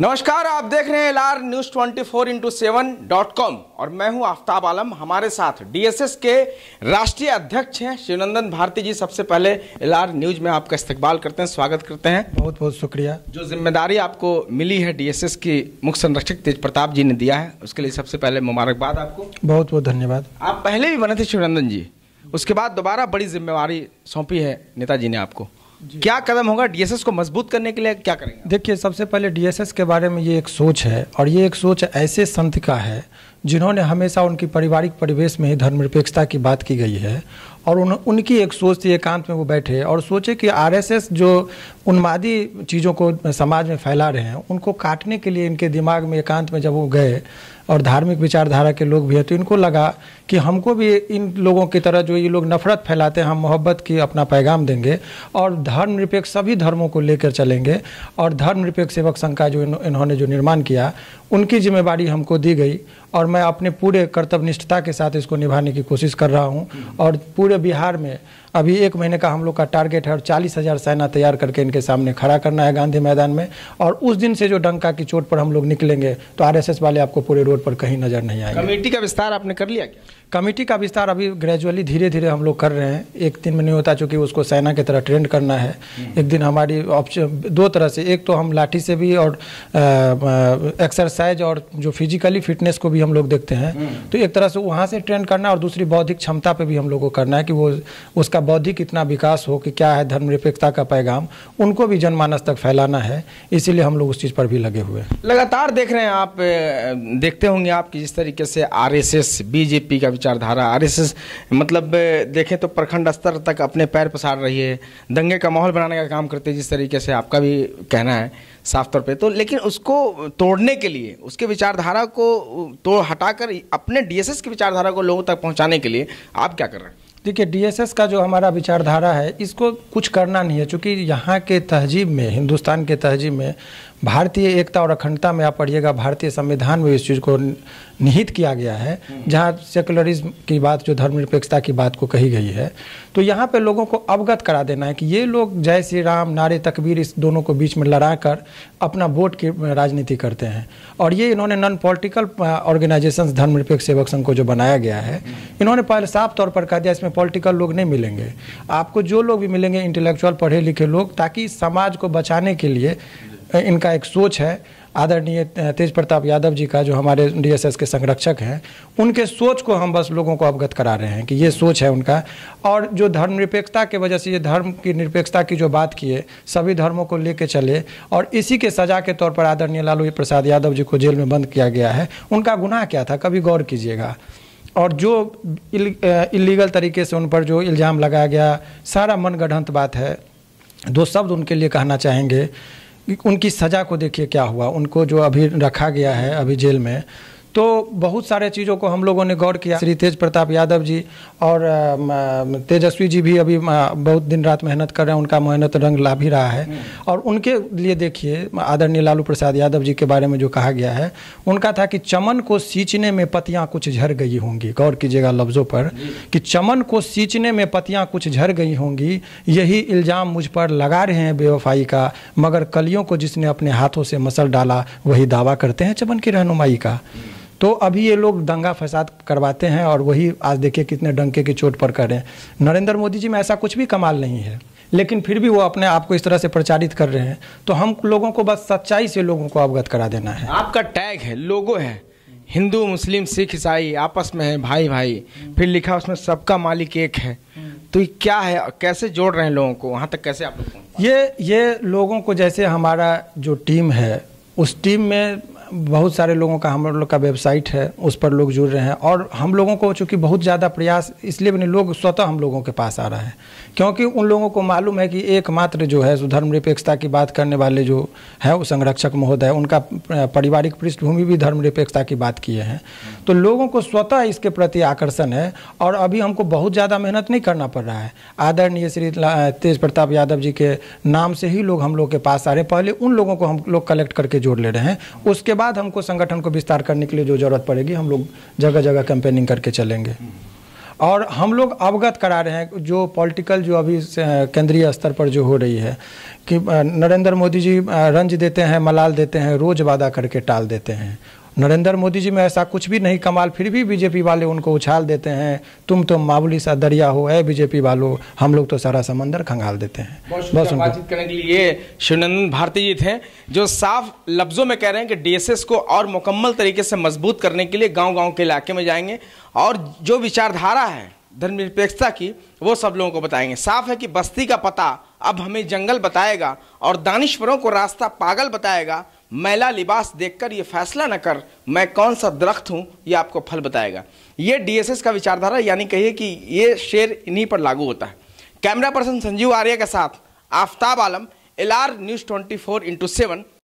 नमस्कार आप देख रहे हैं L R news four into seven dot com और मैं हूं आफ्ताब आलम हमारे साथ डीएसएस के राष्ट्रीय अध्यक्ष हैं शिवनंदन भारती जी सबसे पहले एल आर न्यूज में आपका इस्तकबाल करते हैं स्वागत करते हैं बहुत बहुत शुक्रिया जो जिम्मेदारी आपको मिली है डीएसएस की मुख्य संरक्षक तेज प्रताप जी ने दिया है उसके लिए सबसे पहले मुबारकबाद आपको बहुत बहुत धन्यवाद आप पहले भी बने थे शिवनंदन जी उसके बाद दोबारा बड़ी जिम्मेवारी सौंपी है नेताजी ने आपको क्या कदम होगा डीएसएस को मजबूत करने के लिए क्या करेंगे देखिए सबसे पहले डीएसएस के बारे में ये एक सोच है और ये एक सोच ऐसे संत का है जिन्होंने हमेशा उनकी पारिवारिक परिवेश में ही धर्मनिरपेक्षता की बात की गई है और उन उनकी एक सोच थी एकांत में वो बैठे और सोचे कि आरएसएस जो उन्मादी चीज़ों को समाज में फैला रहे हैं उनको काटने के लिए इनके दिमाग में एकांत में जब वो गए और धार्मिक विचारधारा के लोग भी हैं तो इनको लगा कि हमको भी इन लोगों की तरह जो ये लोग नफरत फैलाते हैं हम मोहब्बत की अपना पैगाम देंगे और धर्मनिरपेक्ष सभी धर्मों को लेकर चलेंगे और धर्मनिरपेक्ष सेवक संघ का जो इन्होंने जो निर्माण किया उनकी जिम्मेवारी हमको दी गई और मैं अपने पूरे कर्तव्यनिष्ठता के साथ इसको निभाने की कोशिश कर रहा हूँ और पूरे बिहार में अभी एक महीने का हम लोग का टारगेट है और चालीस हज़ार सेना तैयार करके इनके सामने खड़ा करना है गांधी मैदान में और उस दिन से जो डंका की चोट पर हम लोग निकलेंगे तो आरएसएस वाले आपको पूरे रोड पर कहीं नज़र नहीं आएंगे कमेटी का विस्तार आपने कर लिया क्या कमेटी का विस्तार अभी ग्रेजुअली धीरे धीरे हम लोग कर रहे हैं एक दिन में नहीं होता चूँकि उसको सेना की तरह ट्रेंड करना है एक दिन हमारी ऑप्शन दो तरह से एक तो हम लाठी से भी और एक्सरसाइज और जो फिजिकली फिटनेस को भी हम लोग देखते हैं हम्म। तो एक तरह से वहाँ से ट्रेंड करना और दूसरी बौद्धिक क्षमता पर भी हम लोग को करना है कि वो उसका का बौद्धिक इतना विकास हो कि क्या है धर्मनिरपेक्षता का पैगाम उनको भी जनमानस तक फैलाना है इसीलिए हम लोग उस चीज़ पर भी लगे हुए हैं लगातार देख रहे हैं आप देखते होंगे आप कि जिस तरीके से आरएसएस बीजेपी का विचारधारा आरएसएस मतलब देखें तो प्रखंड स्तर तक अपने पैर पसार रही है दंगे का माहौल बनाने का काम करते जिस तरीके से आपका भी कहना है साफ तौर पे तो लेकिन उसको तोड़ने के लिए उसके विचारधारा को तो हटाकर अपने डीएसएस की विचारधारा को लोगों तक पहुंचाने के लिए आप क्या कर रहे हैं देखिए डीएसएस का जो हमारा विचारधारा है इसको कुछ करना नहीं है क्योंकि यहाँ के तहजीब में हिंदुस्तान के तहजीब में भारतीय एकता और अखंडता में आप पढ़िएगा भारतीय संविधान में इस चीज़ को निहित किया गया है हम्म। जहाँ सेकुलरिज्म की बात जो धर्मनिरपेक्षता की बात को कही गई है तो यहाँ पे लोगों को अवगत करा देना है कि ये लोग जय श्री राम नारे तकबीर इस दोनों को बीच में लड़ा कर अपना वोट की राजनीति करते हैं और ये इन्होंने नॉन पॉलिटिकल ऑर्गेनाइजेशन धर्मनिरपेक्ष सेवक संघ को जो बनाया गया है हम्म। इन्होंने पहले साफ तौर पर कह दिया इसमें पॉलिटिकल लोग नहीं मिलेंगे आपको जो लोग भी मिलेंगे इंटेलेक्चुअल पढ़े लिखे लोग ताकि समाज को बचाने के लिए इनका एक सोच है आदरणीय तेज प्रताप यादव जी का जो हमारे डीएसएस के संरक्षक हैं उनके सोच को हम बस लोगों को अवगत करा रहे हैं कि ये सोच है उनका और जो धर्मनिरपेक्षता के वजह से ये धर्म की निरपेक्षता की जो बात की है सभी धर्मों को लेके चले और इसी के सजा के तौर पर आदरणीय लालू प्रसाद यादव जी को जेल में बंद किया गया है उनका गुनाह क्या था कभी गौर कीजिएगा और जो इलीगल तरीके से उन पर जो इल्ज़ाम लगाया गया सारा मनगढ़ंत बात है दो शब्द उनके लिए कहना चाहेंगे उनकी सज़ा को देखिए क्या हुआ उनको जो अभी रखा गया है अभी जेल में तो बहुत सारे चीज़ों को हम लोगों ने गौर किया श्री तेज प्रताप यादव जी और तेजस्वी जी भी अभी बहुत दिन रात मेहनत कर रहे हैं उनका मेहनत रंग ला भी रहा है हम्म। और उनके लिए देखिए आदरणीय लालू प्रसाद यादव जी के बारे में जो कहा गया है उनका था कि चमन को सींचने में पतियाँ कुछ झर गई होंगी गौर कीजिएगा लफ्ज़ों पर कि चमन को सींचने में पतियाँ कुछ झर गई होंगी यही इल्ज़ाम मुझ पर लगा रहे हैं बेवफाई का मगर कलियों को जिसने अपने हाथों से मसल डाला वही दावा करते हैं चमन की रहनुमाई का तो अभी ये लोग दंगा फसाद करवाते हैं और वही आज देखिए कितने डंके की चोट पर कर रहे हैं नरेंद्र मोदी जी में ऐसा कुछ भी कमाल नहीं है लेकिन फिर भी वो अपने आप को इस तरह से प्रचारित कर रहे हैं तो हम लोगों को बस सच्चाई से लोगों को अवगत करा देना है आपका टैग है लोगो है हिंदू मुस्लिम सिख ईसाई आपस में है भाई भाई फिर लिखा उसमें सबका मालिक एक है तो ये क्या है कैसे जोड़ रहे हैं लोगों को वहाँ तक कैसे आप लोग ये ये लोगों को जैसे हमारा जो टीम है उस टीम में बहुत सारे लोगों का हम लोग का वेबसाइट है उस पर लोग जुड़ रहे हैं और हम लोगों को चूँकि बहुत ज़्यादा प्रयास इसलिए बने लोग स्वतः हम लोगों के पास आ रहा है क्योंकि उन लोगों को मालूम है कि एकमात्र जो है धर्मनिरपेक्षता की बात करने वाले जो है वो संरक्षक महोदय उनका पारिवारिक पृष्ठभूमि भी धर्मनिरपेक्षता की बात किए हैं तो लोगों को स्वतः इसके प्रति आकर्षण है और अभी हमको बहुत ज़्यादा मेहनत नहीं करना पड़ रहा है आदरणीय श्री तेज प्रताप यादव जी के नाम से ही लोग हम लोग के पास आ रहे हैं पहले उन लोगों को हम लोग कलेक्ट करके जोड़ ले रहे हैं उसके बाद हमको संगठन को विस्तार करने के लिए जो ज़रूरत पड़ेगी हम लोग जगह जगह कैंपेनिंग करके चलेंगे और हम लोग अवगत करा रहे हैं जो पॉलिटिकल जो अभी केंद्रीय स्तर पर जो हो रही है कि नरेंद्र मोदी जी रंज देते हैं मलाल देते हैं रोज़ वादा करके टाल देते हैं नरेंद्र मोदी जी में ऐसा कुछ भी नहीं कमाल फिर भी बीजेपी वाले उनको उछाल देते हैं तुम तो मामूली सा दरिया हो है बीजेपी वालों हम लोग तो सारा समंदर खंगाल देते हैं बहुत बातचीत करने के लिए शिवनंदन भारती जी थे जो साफ लफ्जों में कह रहे हैं कि डीएसएस को और मुकम्मल तरीके से मजबूत करने के लिए गाँव गाँव के इलाके में जाएंगे और जो विचारधारा है धर्मनिरपेक्षता की वो सब लोगों को बताएंगे साफ है कि बस्ती का पता अब हमें जंगल बताएगा और दानिश्वरों को रास्ता पागल बताएगा मैला लिबास देखकर ये फैसला न कर मैं कौन सा दरख्त हूँ ये आपको फल बताएगा ये डीएसएस का विचारधारा यानी कहिए कि ये शेर इन्हीं पर लागू होता है कैमरा पर्सन संजीव आर्य के साथ Aftab Alam L R news twenty four into seven